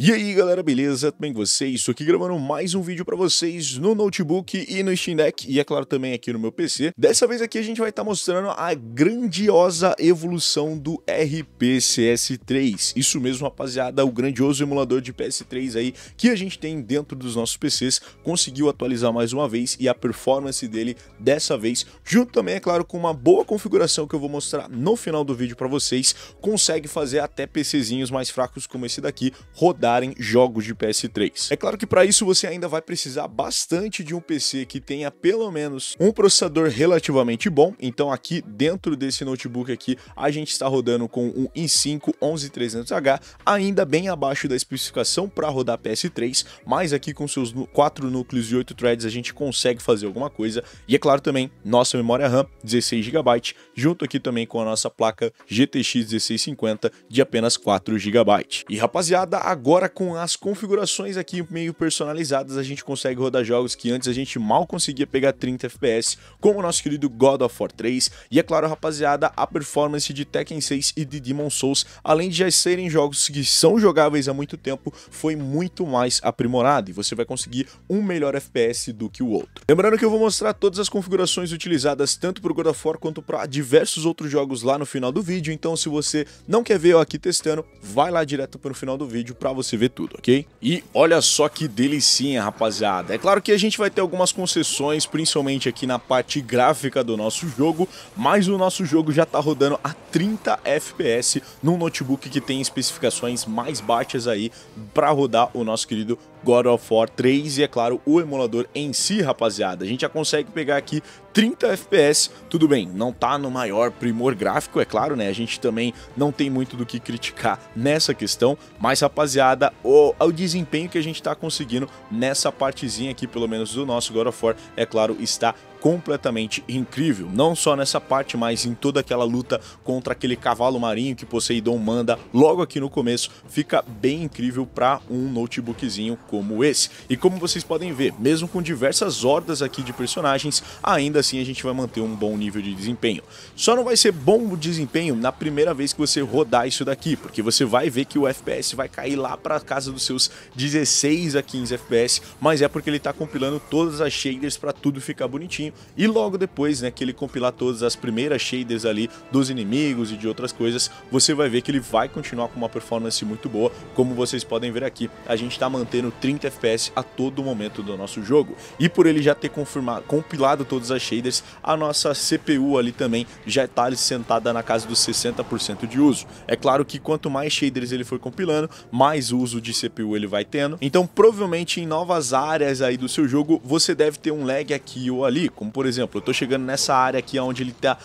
E aí galera, beleza? Tudo bem com vocês? Estou aqui gravando mais um vídeo para vocês no notebook e no Steam Deck e é claro também aqui no meu PC. Dessa vez aqui a gente vai estar tá mostrando a grandiosa evolução do RPCS3. Isso mesmo rapaziada, o grandioso emulador de PS3 aí que a gente tem dentro dos nossos PCs conseguiu atualizar mais uma vez e a performance dele dessa vez, junto também é claro com uma boa configuração que eu vou mostrar no final do vídeo para vocês, consegue fazer até PCzinhos mais fracos como esse daqui rodar rodarem jogos de PS3. É claro que para isso você ainda vai precisar bastante de um PC que tenha pelo menos um processador relativamente bom. Então aqui dentro desse notebook aqui, a gente está rodando com um i5 11300H, ainda bem abaixo da especificação para rodar PS3, mas aqui com seus quatro núcleos e 8 threads a gente consegue fazer alguma coisa. E é claro também, nossa memória RAM 16 GB, junto aqui também com a nossa placa GTX 1650 de apenas 4 GB. E rapaziada, agora Agora com as configurações aqui meio personalizadas, a gente consegue rodar jogos que antes a gente mal conseguia pegar 30 FPS, como o nosso querido God of War 3, e é claro, rapaziada, a performance de Tekken 6 e de Demon Souls, além de já serem jogos que são jogáveis há muito tempo, foi muito mais aprimorada e você vai conseguir um melhor FPS do que o outro. Lembrando que eu vou mostrar todas as configurações utilizadas tanto para o God of War quanto para diversos outros jogos lá no final do vídeo, então se você não quer ver eu aqui testando, vai lá direto para o final do vídeo para você você ver tudo, ok? E olha só que delicinha, rapaziada. É claro que a gente vai ter algumas concessões, principalmente aqui na parte gráfica do nosso jogo, mas o nosso jogo já tá rodando a 30 FPS num notebook que tem especificações mais baixas aí para rodar o nosso querido God of War 3 e, é claro, o emulador em si, rapaziada. A gente já consegue pegar aqui 30 FPS, tudo bem, não tá no maior primor gráfico, é claro, né? A gente também não tem muito do que criticar nessa questão, mas rapaziada, o, o desempenho que a gente tá conseguindo nessa partezinha aqui, pelo menos do nosso God of War, é claro, está completamente incrível, não só nessa parte, mas em toda aquela luta contra aquele cavalo marinho que Poseidon manda logo aqui no começo, fica bem incrível para um notebookzinho como esse. E como vocês podem ver, mesmo com diversas hordas aqui de personagens, ainda assim a gente vai manter um bom nível de desempenho. Só não vai ser bom o desempenho na primeira vez que você rodar isso daqui, porque você vai ver que o FPS vai cair lá para casa dos seus 16 a 15 FPS, mas é porque ele está compilando todas as shaders para tudo ficar bonitinho pouquinho. E logo depois, né, que ele compilar todas as primeiras shaders ali dos inimigos e de outras coisas, você vai ver que ele vai continuar com uma performance muito boa. Como vocês podem ver aqui, a gente está mantendo 30 FPS a todo momento do nosso jogo. E por ele já ter confirmado, compilado todas as shaders, a nossa CPU ali também já está sentada na casa dos 60% de uso. É claro que quanto mais shaders ele for compilando, mais uso de CPU ele vai tendo. Então provavelmente em novas áreas aí do seu jogo, você deve ter um lag aqui ou ali, como por exemplo, eu estou chegando nessa área aqui onde ele tá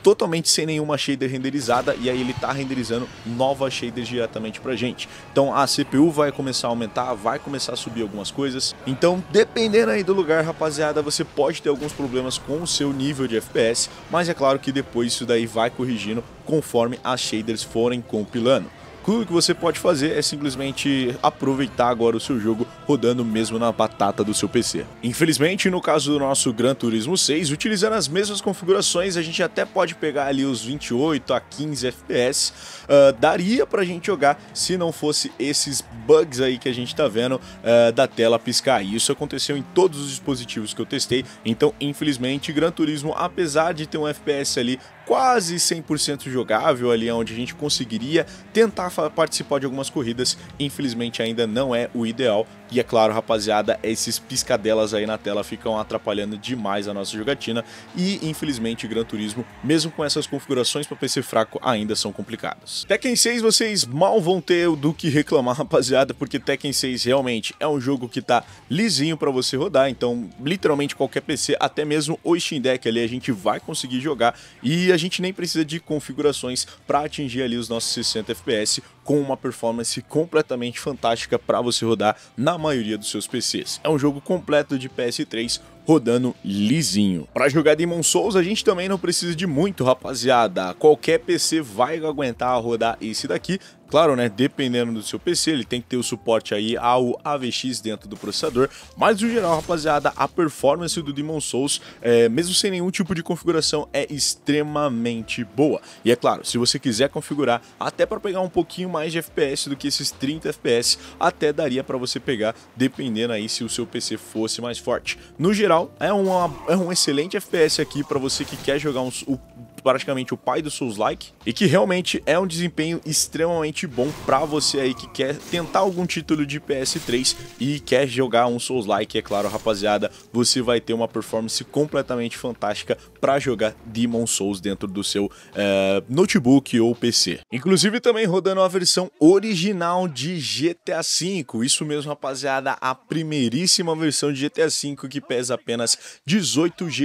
totalmente sem nenhuma shader renderizada e aí ele está renderizando novas shaders diretamente para gente. Então a CPU vai começar a aumentar, vai começar a subir algumas coisas. Então dependendo aí do lugar, rapaziada, você pode ter alguns problemas com o seu nível de FPS, mas é claro que depois isso daí vai corrigindo conforme as shaders forem compilando o que você pode fazer é simplesmente aproveitar agora o seu jogo rodando mesmo na batata do seu PC. Infelizmente, no caso do nosso Gran Turismo 6, utilizando as mesmas configurações, a gente até pode pegar ali os 28 a 15 FPS, uh, daria pra gente jogar se não fosse esses bugs aí que a gente tá vendo uh, da tela piscar. isso aconteceu em todos os dispositivos que eu testei, então infelizmente Gran Turismo, apesar de ter um FPS ali quase 100% jogável ali onde a gente conseguiria tentar participar de algumas corridas. Infelizmente ainda não é o ideal. E é claro, rapaziada, esses piscadelas aí na tela ficam atrapalhando demais a nossa jogatina e infelizmente Gran Turismo, mesmo com essas configurações para PC fraco, ainda são complicadas. Tekken 6 vocês mal vão ter do que reclamar, rapaziada, porque Tekken 6 realmente é um jogo que tá lisinho para você rodar, então literalmente qualquer PC, até mesmo o Steam Deck ali a gente vai conseguir jogar e a gente nem precisa de configurações para atingir ali os nossos 60 FPS com uma performance completamente fantástica para você rodar na maioria dos seus PCs. É um jogo completo de PS3 rodando lisinho. Para jogar Demon Souls, a gente também não precisa de muito, rapaziada. Qualquer PC vai aguentar rodar esse daqui, Claro, né, dependendo do seu PC, ele tem que ter o suporte aí ao AVX dentro do processador, mas no geral, rapaziada, a performance do Demon Souls, é, mesmo sem nenhum tipo de configuração, é extremamente boa. E é claro, se você quiser configurar até para pegar um pouquinho mais de FPS do que esses 30 FPS, até daria para você pegar, dependendo aí se o seu PC fosse mais forte. No geral, é, uma, é um excelente FPS aqui para você que quer jogar uns, o praticamente o pai do Souls-like e que realmente é um desempenho extremamente bom para você aí que quer tentar algum título de PS3 e quer jogar um Souls-like, é claro, rapaziada, você vai ter uma performance completamente fantástica para jogar Demon Souls dentro do seu é, notebook ou PC. Inclusive também rodando a versão original de GTA V, isso mesmo, rapaziada, a primeiríssima versão de GTA V que pesa apenas 18 GB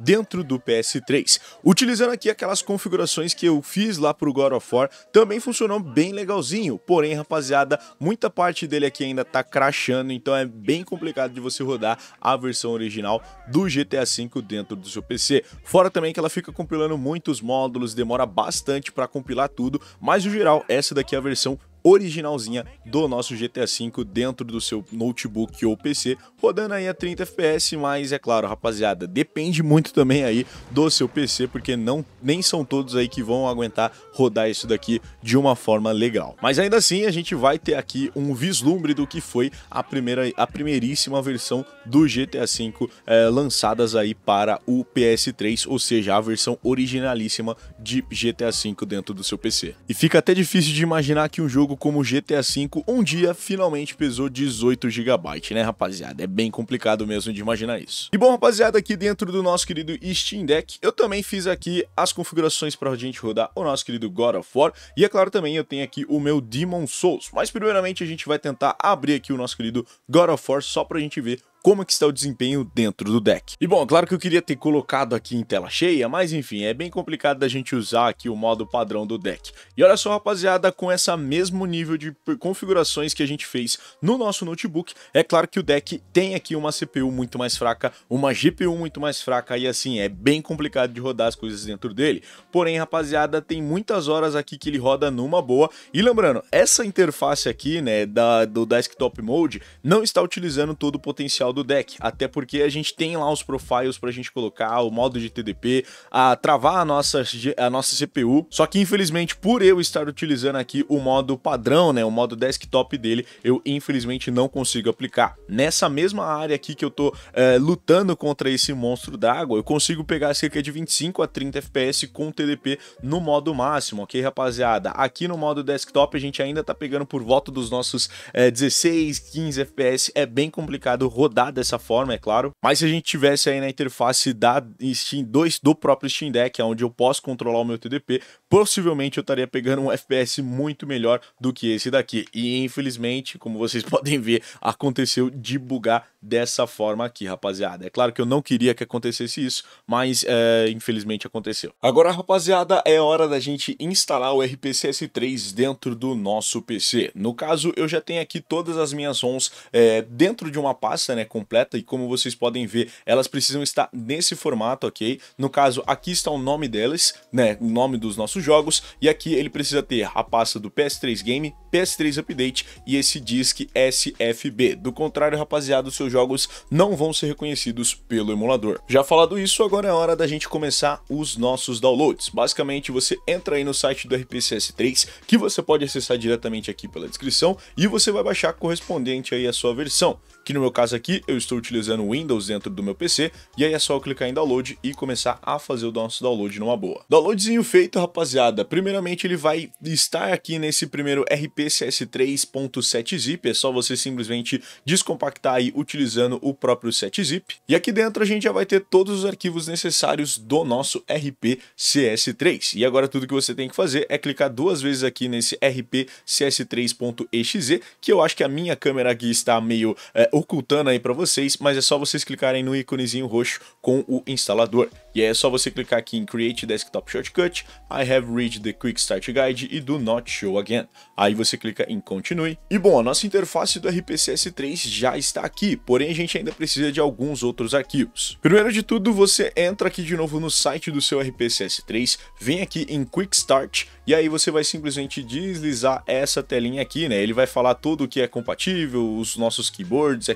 dentro do PS3. Utilizando aqui aquelas configurações que eu fiz lá pro God of War, também funcionou bem legalzinho. Porém, rapaziada, muita parte dele aqui ainda tá crashando, então é bem complicado de você rodar a versão original do GTA V dentro do seu PC. Fora também que ela fica compilando muitos módulos, demora bastante para compilar tudo, mas no geral essa daqui é a versão originalzinha do nosso GTA V dentro do seu notebook ou PC, rodando aí a 30 FPS, mas é claro, rapaziada, depende muito também aí do seu PC, porque não nem são todos aí que vão aguentar rodar isso daqui de uma forma legal. Mas ainda assim, a gente vai ter aqui um vislumbre do que foi a primeira a primeiríssima versão do GTA V é, lançadas aí para o PS3, ou seja, a versão originalíssima de GTA V dentro do seu PC. E fica até difícil de imaginar que um jogo jogo como GTA V um dia finalmente pesou 18 GB, né rapaziada? É bem complicado mesmo de imaginar isso. E bom rapaziada, aqui dentro do nosso querido Steam Deck, eu também fiz aqui as configurações para a gente rodar o nosso querido God of War e é claro também eu tenho aqui o meu Demon Souls, mas primeiramente a gente vai tentar abrir aqui o nosso querido God of War só para a gente ver como é que está o desempenho dentro do deck. E bom, claro que eu queria ter colocado aqui em tela cheia, mas enfim, é bem complicado da gente usar aqui o modo padrão do deck. E olha só, rapaziada, com esse mesmo nível de configurações que a gente fez no nosso notebook, é claro que o deck tem aqui uma CPU muito mais fraca, uma GPU muito mais fraca e assim, é bem complicado de rodar as coisas dentro dele. Porém, rapaziada, tem muitas horas aqui que ele roda numa boa. E lembrando, essa interface aqui, né, da, do desktop mode, não está utilizando todo o potencial do deck, até porque a gente tem lá os profiles pra gente colocar, o modo de TDP, a travar a nossa, a nossa CPU, só que infelizmente por eu estar utilizando aqui o modo padrão, né, o modo desktop dele, eu infelizmente não consigo aplicar. Nessa mesma área aqui que eu tô é, lutando contra esse monstro d'água, eu consigo pegar cerca de 25 a 30 FPS com TDP no modo máximo, ok rapaziada? Aqui no modo desktop a gente ainda tá pegando por volta dos nossos é, 16, 15 FPS, é bem complicado rodar dessa forma, é claro. Mas se a gente tivesse aí na interface da Steam 2 do próprio Steam Deck, onde eu posso controlar o meu TDP, possivelmente eu estaria pegando um FPS muito melhor do que esse daqui. E infelizmente, como vocês podem ver, aconteceu de bugar dessa forma aqui, rapaziada. É claro que eu não queria que acontecesse isso, mas é, infelizmente aconteceu. Agora, rapaziada, é hora da gente instalar o RPCS3 dentro do nosso PC. No caso, eu já tenho aqui todas as minhas ROMs é, dentro de uma pasta né, completa e como vocês podem ver, elas precisam estar nesse formato, ok? No caso, aqui está o nome delas, né, o nome dos nossos jogos e aqui ele precisa ter a pasta do PS3 Game, PS3 Update e esse disk SFB. Do contrário, rapaziada, o seu jogos não vão ser reconhecidos pelo emulador. Já falado isso, agora é hora da gente começar os nossos downloads. Basicamente, você entra aí no site do RPCS3, que você pode acessar diretamente aqui pela descrição, e você vai baixar correspondente aí a sua versão que no meu caso aqui eu estou utilizando Windows dentro do meu PC, e aí é só eu clicar em download e começar a fazer o nosso download numa boa. Downloadzinho feito, rapaziada. Primeiramente ele vai estar aqui nesse primeiro RPCS3.7zip, é só você simplesmente descompactar aí utilizando o próprio 7zip. E aqui dentro a gente já vai ter todos os arquivos necessários do nosso RPCS3. E agora tudo que você tem que fazer é clicar duas vezes aqui nesse RPCS3.exe, que eu acho que a minha câmera aqui está meio é, ocultando aí para vocês, mas é só vocês clicarem no íconezinho roxo com o instalador. E aí é só você clicar aqui em Create Desktop Shortcut, I have read the Quick Start Guide e do Not Show Again. Aí você clica em Continue. E bom, a nossa interface do RPCS 3 já está aqui, porém a gente ainda precisa de alguns outros arquivos. Primeiro de tudo, você entra aqui de novo no site do seu RPCS 3, vem aqui em Quick Start e aí você vai simplesmente deslizar essa telinha aqui, né? Ele vai falar tudo o que é compatível, os nossos keyboards,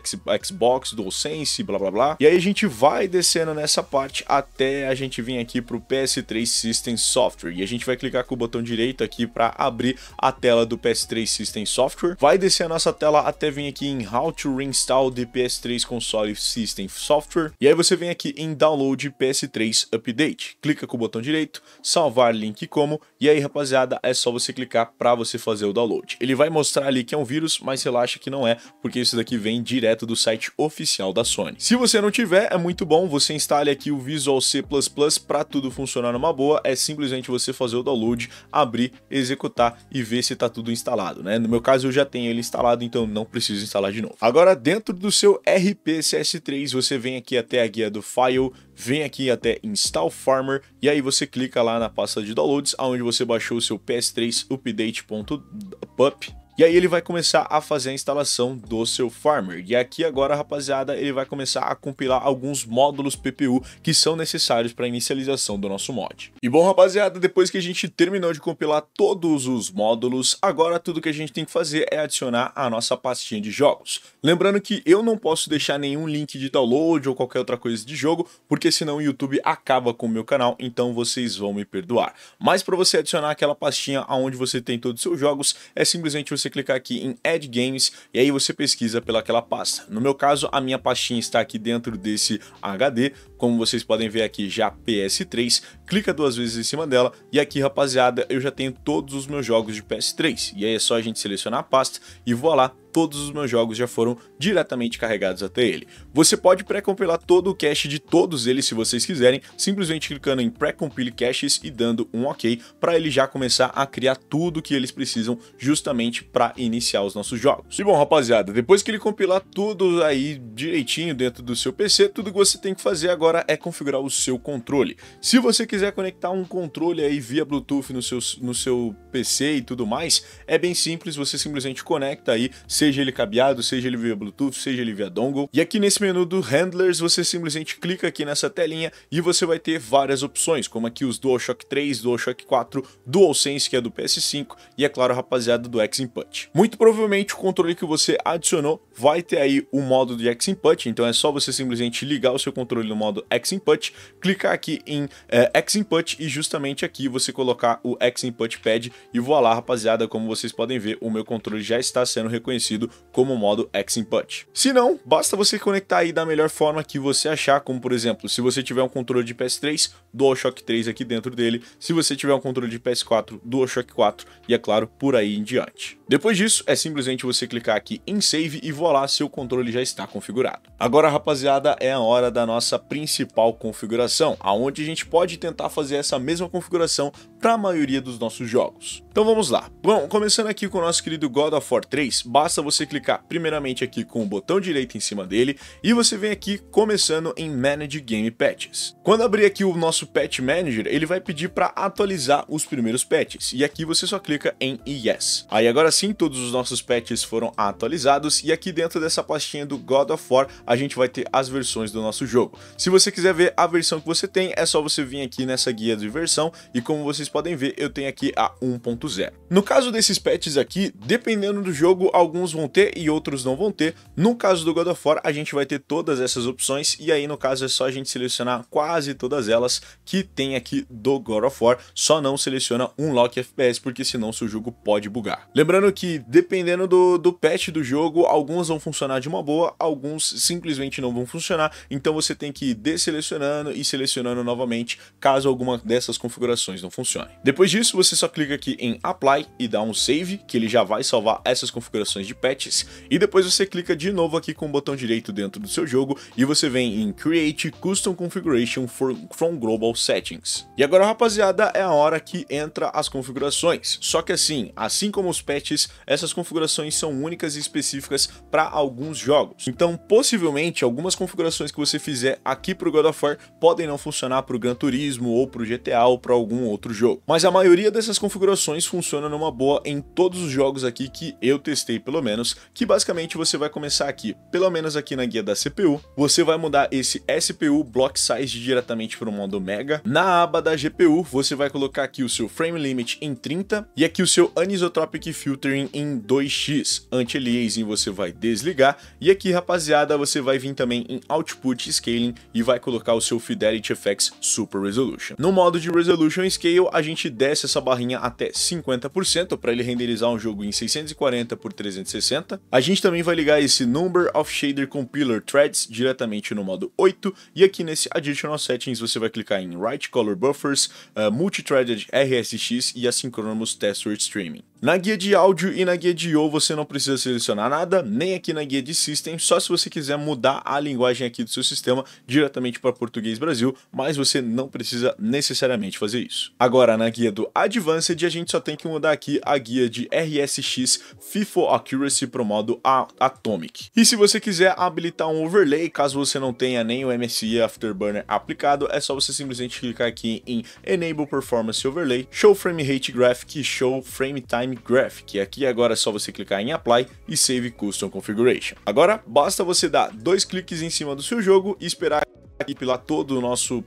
Xbox, DualSense, blá blá blá. E aí a gente vai descendo nessa parte até é, a gente vem aqui para o PS3 System Software e a gente vai clicar com o botão direito aqui para abrir a tela do PS3 System Software. Vai descer a nossa tela até vir aqui em How to Reinstall the PS3 Console System Software e aí você vem aqui em Download PS3 Update. Clica com o botão direito, salvar link como e aí rapaziada é só você clicar para você fazer o download. Ele vai mostrar ali que é um vírus, mas relaxa que não é, porque isso daqui vem direto do site oficial da Sony. Se você não tiver, é muito bom, você instale aqui o Visual C C++ para tudo funcionar numa boa é simplesmente você fazer o download, abrir, executar e ver se está tudo instalado, né? No meu caso eu já tenho ele instalado, então não preciso instalar de novo. Agora dentro do seu RP 3 você vem aqui até a guia do File, vem aqui até Install Farmer e aí você clica lá na pasta de downloads, aonde você baixou o seu PS3 update.pup e aí ele vai começar a fazer a instalação do seu farmer. E aqui agora, rapaziada, ele vai começar a compilar alguns módulos PPU que são necessários para a inicialização do nosso mod. E bom, rapaziada, depois que a gente terminou de compilar todos os módulos, agora tudo que a gente tem que fazer é adicionar a nossa pastinha de jogos. Lembrando que eu não posso deixar nenhum link de download ou qualquer outra coisa de jogo, porque senão o YouTube acaba com o meu canal, então vocês vão me perdoar. Mas para você adicionar aquela pastinha aonde você tem todos os seus jogos, é simplesmente você você clicar aqui em Add Games e aí você pesquisa pelaquela pasta. No meu caso, a minha pastinha está aqui dentro desse HD, como vocês podem ver aqui já PS3, clica duas vezes em cima dela e aqui rapaziada eu já tenho todos os meus jogos de PS3. E aí é só a gente selecionar a pasta e voar lá todos os meus jogos já foram diretamente carregados até ele. Você pode pré-compilar todo o cache de todos eles se vocês quiserem, simplesmente clicando em pré-compile caches e dando um ok para ele já começar a criar tudo que eles precisam justamente para iniciar os nossos jogos. E bom rapaziada, depois que ele compilar tudo aí direitinho dentro do seu PC, tudo que você tem que fazer agora agora é configurar o seu controle. Se você quiser conectar um controle aí via Bluetooth no seu, no seu PC e tudo mais, é bem simples, você simplesmente conecta aí, seja ele cabeado, seja ele via Bluetooth, seja ele via dongle. E aqui nesse menu do Handlers, você simplesmente clica aqui nessa telinha e você vai ter várias opções, como aqui os DualShock 3, DualShock 4, DualSense, que é do PS5, e é claro, rapaziada, do X-Input. Muito provavelmente o controle que você adicionou vai ter aí o modo de X-Input, então é só você simplesmente ligar o seu controle no modo chamado Xinput, clicar aqui em é, Xinput e justamente aqui você colocar o Xinput Pad e voilá, rapaziada, como vocês podem ver, o meu controle já está sendo reconhecido como modo Xinput. Se não, basta você conectar aí da melhor forma que você achar, como por exemplo, se você tiver um controle de PS3, DualShock 3 aqui dentro dele, se você tiver um controle de PS4, DualShock 4 e é claro, por aí em diante. Depois disso, é simplesmente você clicar aqui em Save e voilá, seu controle já está configurado. Agora, rapaziada, é a hora da nossa principal configuração, aonde a gente pode tentar fazer essa mesma configuração para a maioria dos nossos jogos. Então vamos lá. Bom, começando aqui com o nosso querido God of War 3, basta você clicar primeiramente aqui com o botão direito em cima dele e você vem aqui começando em Manage Game Patches. Quando abrir aqui o nosso Patch Manager, ele vai pedir para atualizar os primeiros patches e aqui você só clica em Yes. Aí agora sim, todos os nossos patches foram atualizados e aqui dentro dessa pastinha do God of War, a gente vai ter as versões do nosso jogo. Se você quiser ver a versão que você tem, é só você vir aqui nessa guia de versão e como vocês vocês podem ver, eu tenho aqui a 1.0. No caso desses patches aqui, dependendo do jogo, alguns vão ter e outros não vão ter. No caso do God of War, a gente vai ter todas essas opções e aí no caso é só a gente selecionar quase todas elas que tem aqui do God of War, só não seleciona um lock FPS porque senão seu jogo pode bugar. Lembrando que dependendo do, do patch do jogo, alguns vão funcionar de uma boa, alguns simplesmente não vão funcionar, então você tem que ir desselecionando e selecionando novamente caso alguma dessas configurações não funcione funcione. Depois disso, você só clica aqui em Apply e dá um Save, que ele já vai salvar essas configurações de patches, e depois você clica de novo aqui com o botão direito dentro do seu jogo e você vem em Create Custom Configuration for, from Global Settings. E agora, rapaziada, é a hora que entra as configurações. Só que assim, assim como os patches, essas configurações são únicas e específicas para alguns jogos. Então, possivelmente, algumas configurações que você fizer aqui para o God of War podem não funcionar para o Gran Turismo ou para o GTA ou para algum outro jogo jogo. Mas a maioria dessas configurações funciona numa boa em todos os jogos aqui que eu testei pelo menos, que basicamente você vai começar aqui, pelo menos aqui na guia da CPU, você vai mudar esse SPU Block Size diretamente para o modo Mega. Na aba da GPU, você vai colocar aqui o seu Frame Limit em 30 e aqui o seu Anisotropic Filtering em 2x. Anti-aliasing você vai desligar e aqui, rapaziada, você vai vir também em Output Scaling e vai colocar o seu Fidelity FX Super Resolution. No modo de Resolution Scale, a gente desce essa barrinha até 50% para ele renderizar um jogo em 640 por 360. A gente também vai ligar esse Number of Shader Compiler Threads diretamente no modo 8 e aqui nesse Additional Settings você vai clicar em Right Color Buffers, uh, Multithreaded RSX e Asynchronous Texture Streaming. Na guia de áudio e na guia de I.O. você não precisa selecionar nada, nem aqui na guia de System, só se você quiser mudar a linguagem aqui do seu sistema diretamente para Português Brasil, mas você não precisa necessariamente fazer isso. Agora, na guia do Advanced, a gente só tem que mudar aqui a guia de RSX FIFO Accuracy para o modo Atomic. E se você quiser habilitar um overlay, caso você não tenha nem o MSI Afterburner aplicado, é só você simplesmente clicar aqui em Enable Performance Overlay, Show Frame Rate Graphic Show Frame Time Design Graph, que aqui agora é só você clicar em Apply e Save Custom Configuration. Agora, basta você dar dois cliques em cima do seu jogo e esperar equipe lá todo o nosso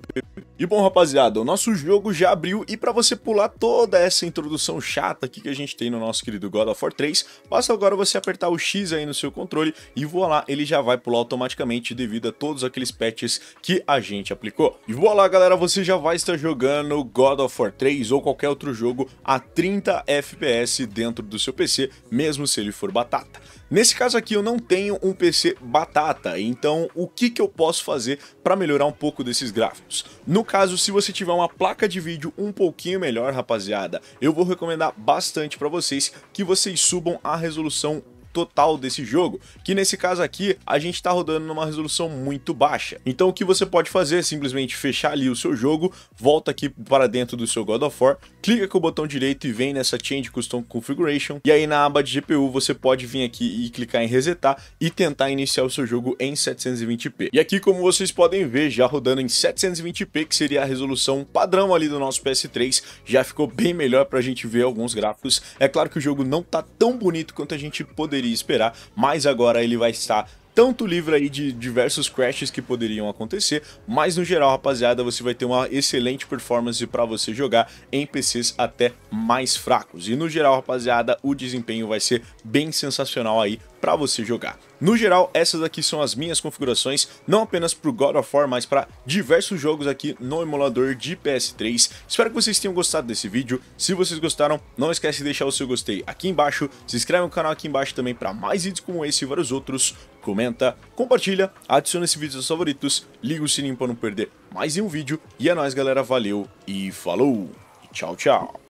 E bom, rapaziada, o nosso jogo já abriu e para você pular toda essa introdução chata aqui que a gente tem no nosso querido God of War 3, basta agora você apertar o X aí no seu controle e lá ele já vai pular automaticamente devido a todos aqueles patches que a gente aplicou. E lá galera, você já vai estar jogando God of War 3 ou qualquer outro jogo a 30 FPS dentro do seu PC, mesmo se ele for batata. Nesse caso aqui eu não tenho um PC batata, então o que que eu posso fazer para melhorar um pouco desses gráficos. No caso, se você tiver uma placa de vídeo um pouquinho melhor, rapaziada, eu vou recomendar bastante para vocês que vocês subam a resolução total desse jogo, que nesse caso aqui a gente está rodando numa resolução muito baixa. Então o que você pode fazer é simplesmente fechar ali o seu jogo, volta aqui para dentro do seu God of War, clica com o botão direito e vem nessa Change Custom Configuration, e aí na aba de GPU você pode vir aqui e clicar em resetar e tentar iniciar o seu jogo em 720p. E aqui como vocês podem ver, já rodando em 720p, que seria a resolução padrão ali do nosso PS3, já ficou bem melhor para a gente ver alguns gráficos. É claro que o jogo não tá tão bonito quanto a gente poderia deveria esperar, mas agora ele vai estar tanto livre aí de diversos crashes que poderiam acontecer, mas no geral, rapaziada, você vai ter uma excelente performance para você jogar em PCs até mais fracos. E no geral, rapaziada, o desempenho vai ser bem sensacional aí para você jogar. No geral, essas aqui são as minhas configurações, não apenas para o God of War, mas para diversos jogos aqui no emulador de PS3. Espero que vocês tenham gostado desse vídeo. Se vocês gostaram, não esquece de deixar o seu gostei aqui embaixo, se inscreve no canal aqui embaixo também para mais vídeos como esse e vários outros. Comenta, compartilha, adiciona esse vídeo aos favoritos, liga o sininho para não perder mais nenhum vídeo. E é nóis galera, valeu e falou! Tchau, tchau!